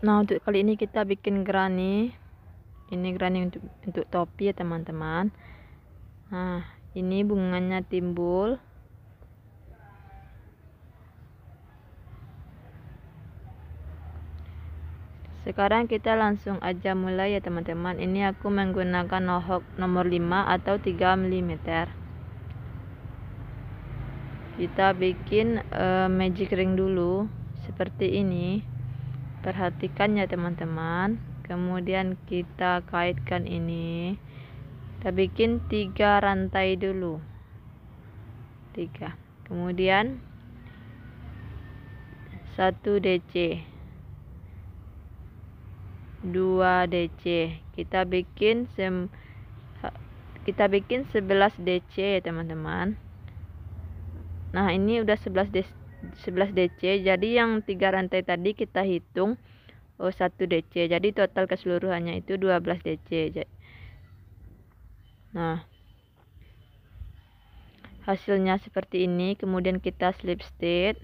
nah untuk kali ini kita bikin granny, ini granny untuk, untuk topi ya teman-teman nah ini bunganya timbul sekarang kita langsung aja mulai ya teman-teman ini aku menggunakan nohok nomor 5 atau 3 mm kita bikin uh, magic ring dulu seperti ini perhatikan ya teman-teman kemudian kita kaitkan ini kita bikin tiga rantai dulu tiga kemudian satu DC dua DC kita bikin sem kita bikin 11 DC ya teman-teman nah ini udah 11 DC 11 DC jadi yang tiga rantai tadi kita hitung oh, 1 DC jadi total keseluruhannya itu 12 DC nah hasilnya seperti ini kemudian kita slip stitch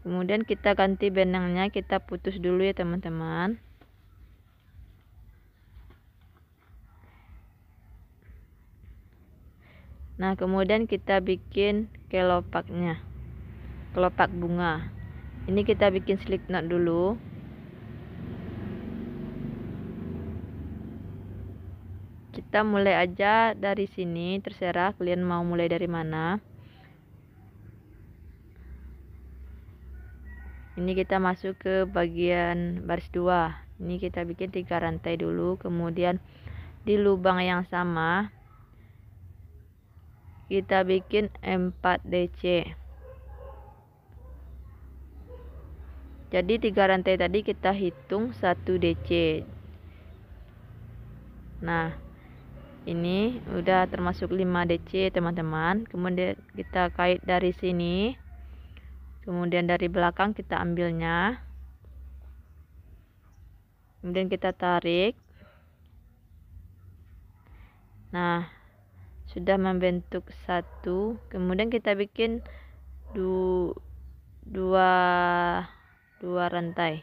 kemudian kita ganti benangnya kita putus dulu ya teman-teman nah kemudian kita bikin kelopaknya kelopak bunga ini kita bikin slip knot dulu kita mulai aja dari sini terserah kalian mau mulai dari mana ini kita masuk ke bagian baris 2 ini kita bikin tiga rantai dulu kemudian di lubang yang sama kita bikin 4 DC Jadi tiga rantai tadi kita hitung 1 DC. Nah, ini udah termasuk 5 DC, teman-teman. Kemudian kita kait dari sini. Kemudian dari belakang kita ambilnya. Kemudian kita tarik. Nah, sudah membentuk satu. Kemudian kita bikin du dua dua rantai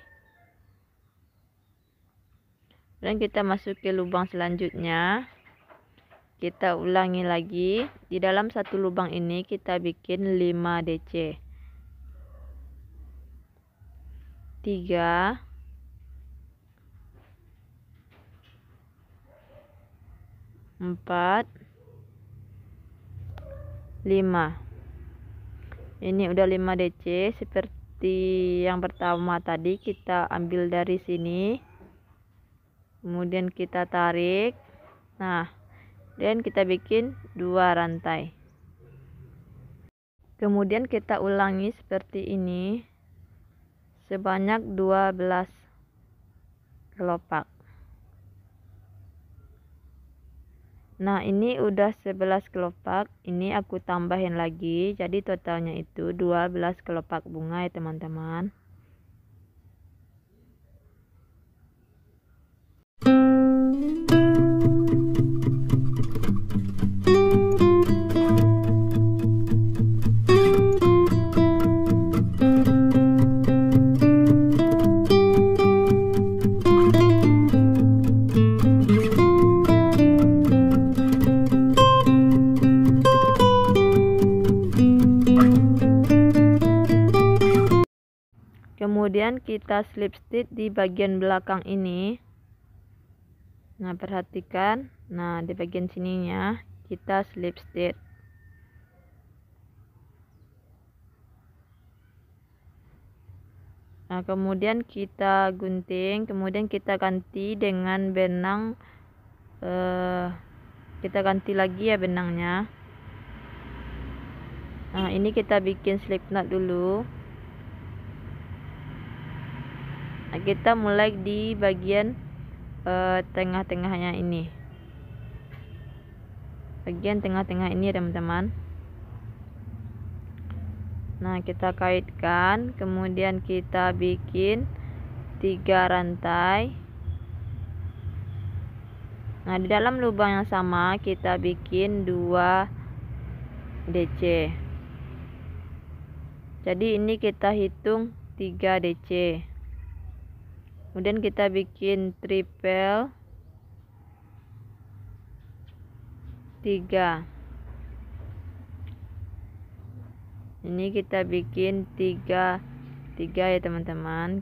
dan kita masuk ke lubang selanjutnya kita ulangi lagi di dalam satu lubang ini kita bikin 5 DC 3 4 5 ini udah 5 DC seperti seperti yang pertama tadi kita ambil dari sini kemudian kita tarik nah dan kita bikin dua rantai kemudian kita ulangi seperti ini sebanyak 12 kelopak Nah ini udah 11 kelopak ini aku tambahin lagi jadi totalnya itu 12 kelopak bunga ya teman-teman kemudian kita slip stitch di bagian belakang ini nah perhatikan nah di bagian sininya kita slip stitch Nah, kemudian kita gunting, kemudian kita ganti dengan benang eh kita ganti lagi ya benangnya. Nah, ini kita bikin slip knot dulu. kita mulai di bagian uh, tengah-tengahnya ini bagian tengah-tengah ini teman-teman nah kita kaitkan kemudian kita bikin tiga rantai nah di dalam lubang yang sama kita bikin dua DC jadi ini kita hitung 3 DC kemudian kita bikin triple 3 ini kita bikin 3 3 ya teman-teman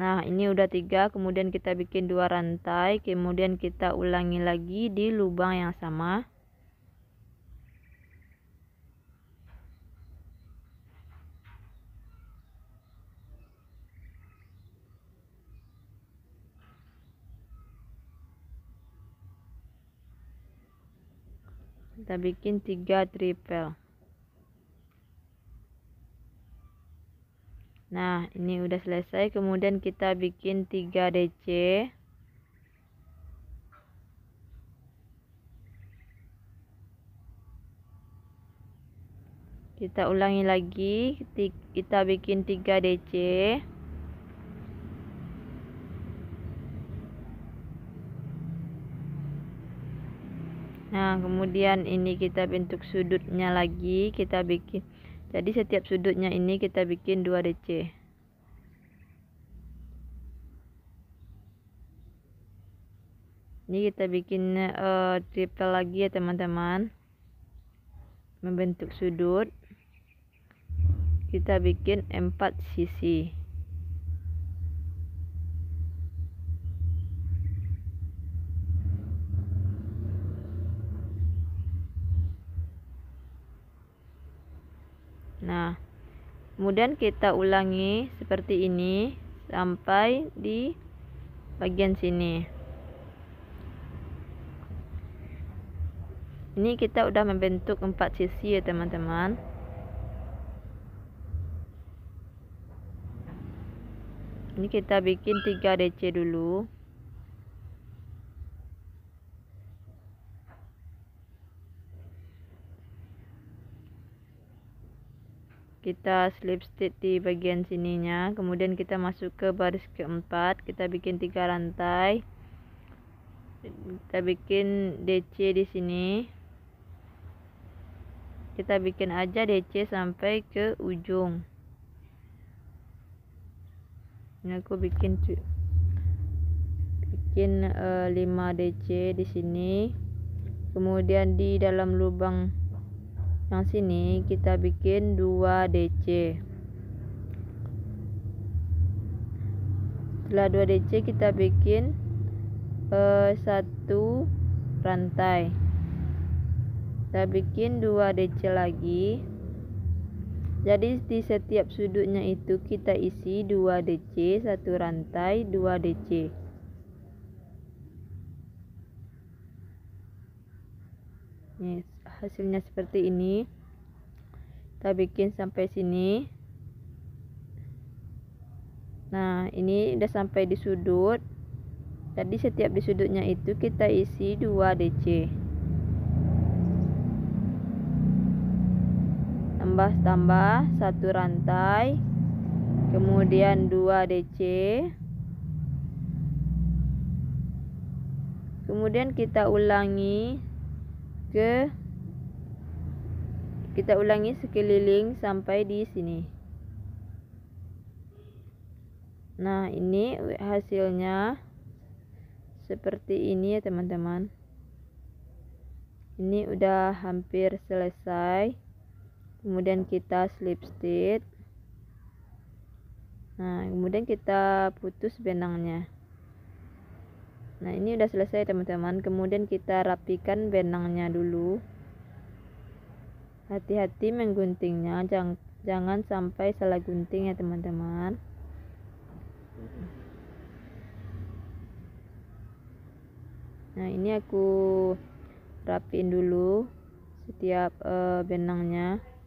Nah, ini udah tiga, kemudian kita bikin dua rantai, kemudian kita ulangi lagi di lubang yang sama. Kita bikin tiga triple. Nah, ini udah selesai. Kemudian kita bikin 3 DC. Kita ulangi lagi. Kita bikin 3 DC. Nah, kemudian ini kita bentuk sudutnya lagi. Kita bikin jadi setiap sudutnya ini kita bikin 2 DC ini kita bikin uh, triple lagi ya teman-teman membentuk sudut kita bikin 4 sisi Nah, kemudian kita ulangi seperti ini sampai di bagian sini. Ini kita udah membentuk empat sisi ya teman-teman. Ini kita bikin tiga DC dulu. kita slip stitch di bagian sininya kemudian kita masuk ke baris keempat kita bikin tiga rantai kita bikin DC di sini kita bikin aja DC sampai ke ujung ini aku bikin bikin uh, 5 DC di sini kemudian di dalam lubang yang nah, sini kita bikin 2 DC setelah 2 DC kita bikin eh, 1 rantai kita bikin 2 DC lagi jadi di setiap sudutnya itu kita isi 2 DC 1 rantai 2 DC nih hasilnya seperti ini kita bikin sampai sini nah ini udah sampai di sudut jadi setiap di sudutnya itu kita isi 2 DC tambah tambah satu rantai kemudian 2 DC kemudian kita ulangi ke kita ulangi sekeliling sampai di sini nah ini hasilnya seperti ini ya teman-teman ini udah hampir selesai kemudian kita slip stitch nah kemudian kita putus benangnya nah ini udah selesai teman-teman kemudian kita rapikan benangnya dulu hati-hati mengguntingnya jangan jangan sampai salah gunting ya teman-teman nah ini aku rapiin dulu setiap uh, benangnya